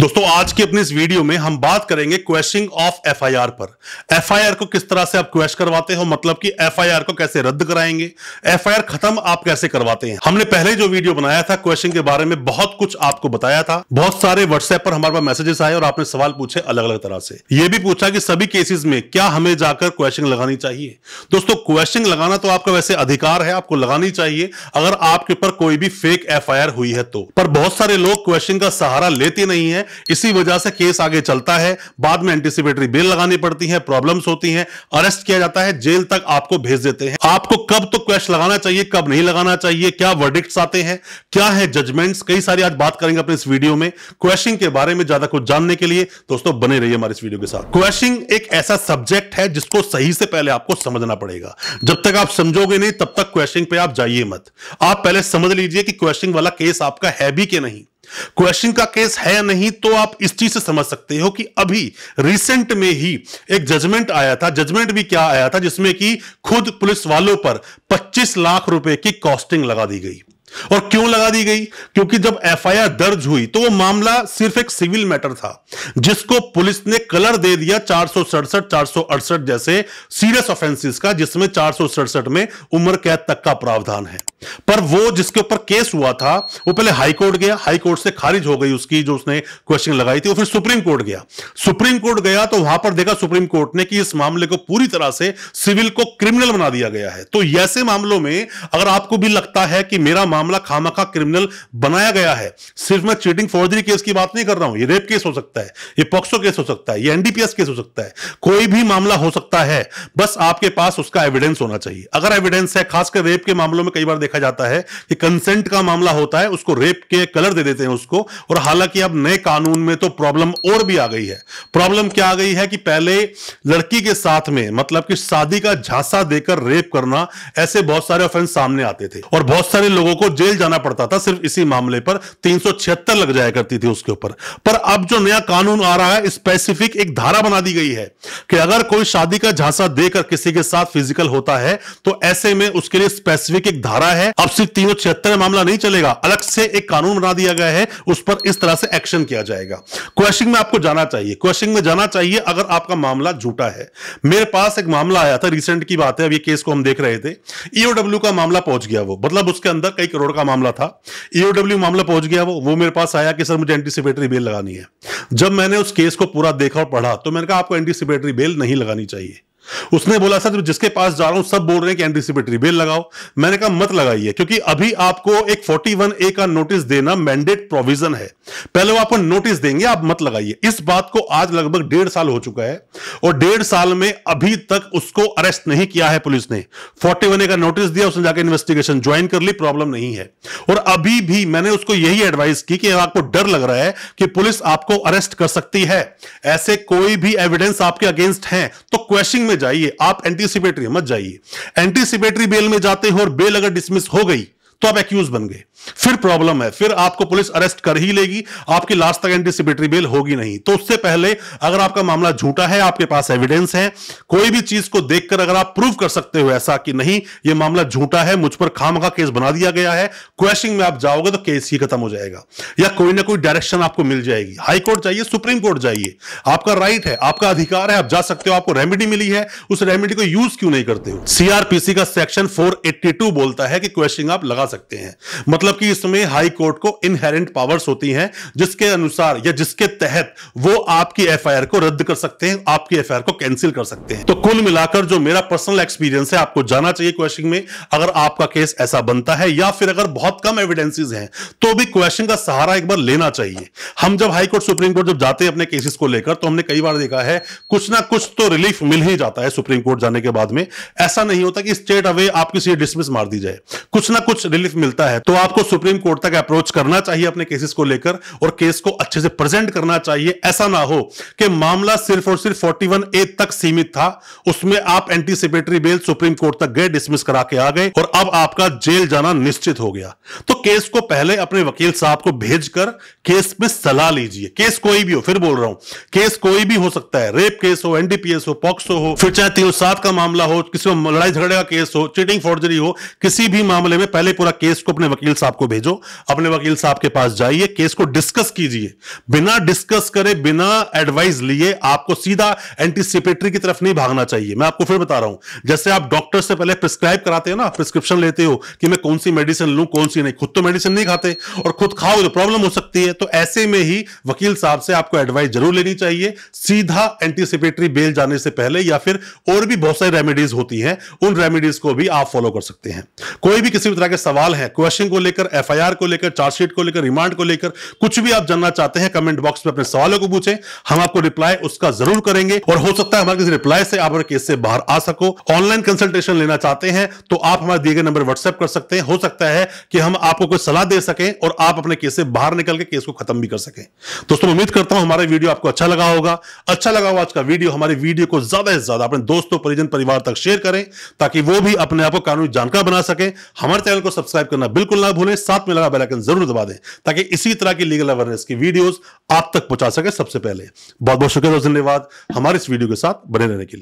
दोस्तों आज की अपने इस वीडियो में हम बात करेंगे क्वेश्चनिंग ऑफ एफआईआर पर एफआईआर को किस तरह से आप क्वेश्चन करवाते हो मतलब कि एफआईआर को कैसे रद्द कराएंगे एफआईआर खत्म आप कैसे करवाते हैं हमने पहले जो वीडियो बनाया था क्वेश्चन के बारे में बहुत कुछ आपको बताया था बहुत सारे व्हाट्सएप पर हमारे पास मैसेजेस आए और आपने सवाल पूछे अलग अलग तरह से ये भी पूछा कि सभी केसेज में क्या हमें जाकर क्वेश्चन लगानी चाहिए दोस्तों क्वेश्चन लगाना तो आपका वैसे अधिकार है आपको लगानी चाहिए अगर आपके ऊपर कोई भी फेक एफ हुई है तो पर बहुत सारे लोग क्वेश्चन का सहारा लेते नहीं है इसी वजह से केस आगे चलता है बाद में एंटीसिपेटरी बेल लगानी पड़ती है प्रॉब्लम्स होती हैं अरेस्ट किया जाता है जेल तक आपको भेज देते हैं आपको कब तो क्वेश्चन लगाना चाहिए कब नहीं लगाना चाहिए क्या वर्डिक्ट आते हैं क्या है जजमेंट्स कई सारी आज बात करेंगे अपने इस वीडियो में क्वेश्चन के बारे में ज्यादा कुछ जानने के लिए दोस्तों बने रहिए हमारे इस वीडियो के साथ क्वेश्चन एक ऐसा सब्जेक्ट है जिसको सही से पहले आपको समझना पड़ेगा जब तक आप समझोगे नहीं तब तक क्वेश्चन पे आप जाइए मत आप पहले समझ लीजिए कि क्वेश्चन वाला केस आपका है भी के नहीं क्वेश्चन का केस है नहीं तो आप इस चीज से समझ सकते हो कि अभी रिसेंट में ही एक जजमेंट आया था जजमेंट भी क्या आया था जिसमें कि खुद पुलिस वालों पर 25 लाख रुपए की कॉस्टिंग लगा दी गई और क्यों लगा दी गई क्योंकि जब एफआईआर दर्ज हुई तो वो मामला सिर्फ एक सिविल मैटर था जिसको पुलिस ने कलर दे दिया चार सौ जैसे सीरियस ऑफेंसेस का जिसमें चार में उम्र कैद तक का प्रावधान है पर वो जिसके ऊपर केस हुआ था वो पहले हाई कोर्ट गया हाई कोर्ट से खारिज हो गई उसकी जो उसने क्वेश्चन लगाई थी वो फिर सुप्रीम कोर्ट गया सुप्रीम कोर्ट गया तो वहां पर देखा सुप्रीम कोर्ट ने कि इस मामले को पूरी तरह से सिविल को क्रिमिनल बना दिया गया है तो ऐसे मामलों में अगर आपको भी लगता है कि मेरा मामला खामखा क्रिमिनल बनाया गया है सिर्फ मैं चीटिंग फोर्जरी केस की बात नहीं कर रहा हूं ये रेप केस हो सकता है ये पॉक्सो केस हो सकता है ये एनडीपीएस केस हो सकता है कोई भी मामला हो सकता है बस आपके पास उसका एविडेंस होना चाहिए अगर एविडेंस है खासकर रेप के मामलों में कई बार देखा जाता है कि कंसेंट का मामला होता है उसको रेप के कलर दे देते हैं उसको और हालांकि अब नए कानून में तो प्रॉब्लम और भी आ गई है प्रॉब्लम क्या आ गई है कि पहले लड़की के साथ में मतलब कि शादी का झांसा देकर रेप करना ऐसे बहुत सारे ऑफेंस सामने आते थे और बहुत सारे लोगों को जेल जाना पड़ता था सिर्फ इसी मामले पर तीन लग जाया करती थी उसके ऊपर पर अब जो नया कानून आ रहा है स्पेसिफिक एक धारा बना दी गई है कि अगर कोई शादी का झांसा देकर किसी के साथ फिजिकल होता है तो ऐसे में उसके लिए स्पेसिफिक एक धारा है अब सिर्फ तीन मामला नहीं चलेगा अलग से एक कानून बना दिया गया है उस पर इस तरह से एक्शन किया जाएगा क्वेश्चन में आपको जाना चाहिए क्वेश्चन में जाना चाहिए अगर आपका मामला झूठा है मेरे पास एक मामला आया था रिसेंट की बात है अब ये केस को हम देख रहे थे ईओडब्ल्यू e का मामला पहुंच गया वो मतलब उसके अंदर कई करोड़ का मामला था ईओडब्ल्यू e मामला पहुंच गया वो वो मेरे पास आया कि सर मुझे एंटीसिपेटरी बेल लगानी है जब मैंने उस केस को पूरा देखा और पढ़ा तो मैंने कहा आपको एंटीसिपेटरी बेल नहीं लगानी चाहिए उसने बोला सर जिसके पास जा रहा हूं सब बोल रहे हैं कि एंटीसिपेटरी बेल लगाओ मैंने कहा मत लगाइए क्योंकि अभी आपको एक 41 ए का नोटिस देना मैंडेट प्रोविजन है पहले वो आपको नोटिस देंगे आप मत लगाइए इस बात को आज लगभग डेढ़ साल हो चुका है और डेढ़ साल में अभी तक उसको अरेस्ट नहीं किया है पुलिस ने फोर्टी ए का नोटिस दिया उसने जाकर इन्वेस्टिगेशन ज्वाइन कर ली प्रॉब्लम नहीं है और अभी भी मैंने उसको यही एडवाइस की कि आपको डर लग रहा है कि पुलिस आपको अरेस्ट कर सकती है ऐसे कोई भी एविडेंस आपके अगेंस्ट है तो क्वेश्चन में जाइए आप एंटीसिपेटरी मत जाइए एंटीसिपेटरी बेल में जाते हो और बेल अगर डिसमिस हो गई तो आप एक्यूज बन गए फिर प्रॉब्लम है फिर आपको पुलिस अरेस्ट कर ही लेगी आपकी लास्ट तक एंटीसिपेटरी बेल होगी नहीं तो उससे पहले अगर आपका मामला झूठा है आपके पास एविडेंस है कोई भी चीज को देखकर अगर आप प्रूव कर सकते हो ऐसा कि नहीं ये मामला झूठा है मुझ पर खाम का केस बना दिया गया है क्वेश्चन में आप जाओगे तो केस ही खत्म हो जाएगा या कोई ना कोई डायरेक्शन आपको मिल जाएगी हाईकोर्ट जाइए सुप्रीम कोर्ट जाइए आपका राइट है आपका अधिकार है आप जा सकते हो आपको रेमेडी मिली है उस रेमेडी को यूज क्यों नहीं करते हो सीआरपीसी का सेक्शन फोर बोलता है कि क्वेश्चन आप लगा सकते हैं मतलब मतलब कि इसमें हाई कोर्ट को इनहेरेंट पावर्स होती हैं जिसके अनुसार या जिसके तहत वो आपकी एफआईआर को रद्द कर सकते हैं आपकी एफआईआर को कैंसिल कर सकते हैं तो कुल मिलाकर जो मेरा पर्सनल एक्सपीरियंस है आपको जाना चाहिए क्वेश्चन में अगर आपका केस ऐसा बनता है या फिर अगर बहुत कम एविडेंसिस हैं तो भी क्वेश्चन का सहारा एक बार लेना चाहिए हम जब हाईकोर्ट सुप्रीम कोर्ट जब जाते हैं अपने केसेस को लेकर तो हमने कई बार देखा है कुछ ना कुछ तो रिलीफ मिल ही जाता है सुप्रीम कोर्ट जाने के बाद में ऐसा नहीं होता कि स्टेट अवे आपकी डिसमिस मार दी जाए कुछ ना कुछ रिलीफ मिलता है तो आपको आपको सुप्रीम कोर्ट तक अप्रोच करना चाहिए अपने केसेस को लेकर और केस को अच्छे से प्रेजेंट करना चाहिए ऐसा ना हो कि मामला सिर्फ और सिर्फ 41 ए तक सीमित था उसमें आप एंटीसिपेटरी बेल सुप्रीम कोर्ट तक गए डिसमिस करा के आ गए और अब आपका जेल जाना निश्चित हो गया तो केस को पहले अपने वकील साहब को भेजकर केस में सलाह लीजिए केस कोई भी हो फिर बोल रहा हूं केस कोई भी हो सकता है रेप केस हो एनडीपीएस हो पॉक्सो हो फिर चाहे तीन सात का मामला हो किसी लड़ाई झगड़े का केस हो चीटिंग फॉर्जरी हो किसी भी मामले में पहले पूरा केस को अपने वकील साहब साहब को भेजो अपने वकील साहब के पास जाइए केस को डिस्कस कीजिए बिना डिस्कस करे बिना एडवाइस लिए आपको सीधा एंटीसिपेटरी की तरफ नहीं भागना चाहिए मैं आपको फिर बता रहा हूं जैसे आप डॉक्टर से पहले प्रिस्क्राइब कराते हो ना प्रिस्क्रिप्शन लेते हो कि मैं कौन सी मेडिसिन लू कौन सी नहीं खुद तो मेडिसिन नहीं खाते और खुद खाओ तो प्रॉब्लम हो सकती है तो ऐसे में ही वकील साहब से आपको एडवाइस जरूर लेनी चाहिए सीधा एंटीसिपेटरी बेल जाने से पहले या फिर और भी बहुत सारी रेमेडीज होती हैं उन रेमेडीज को भी आप फॉलो कर सकते हैं कोई भी किसी भी तरह के सवाल है क्वेश्चन को लेकर लेकर एफआईआर को लेकर चार्जशीट को लेकर रिमांड को लेकर कुछ भी आप जानना चाहते हैं कमेंट बॉक्स में अपने सवालों को पूछे हम आपको रिप्लाई उसका जरूर करेंगे और हो सकता है हमारे किसी रिप्लाई से आप केस से बाहर आ सको ऑनलाइन कंसल्टेशन लेना चाहते हैं तो आप हमारे दिए गए नंबर व्हाट्सएप कर सकते हैं हो सकता है कि हम आपको कोई सलाह दे सकें और आप अपने केस से बाहर निकल के केस को खत्म भी कर सकें दोस्तों उम्मीद करता हूं हमारा वीडियो आपको अच्छा लगा होगा अच्छा लगा हुआ आज का वीडियो हमारे वीडियो को ज्यादा से ज्यादा अपने दोस्तों परिजन परिवार तक शेयर करें ताकि वो भी अपने आप को कानूनी जानकार बना सके हमारे चैनल को सब्सक्राइब करना बिल्कुल ना भूलें साथ में लगा बेलाइकन जरूर दबा दें ताकि इसी तरह की लीगल अवेयरनेस की वीडियो आप तक पहुंचा सके सबसे पहले बहुत बहुत शुक्रिया धन्यवाद हमारे इस वीडियो के साथ बने रहने के लिए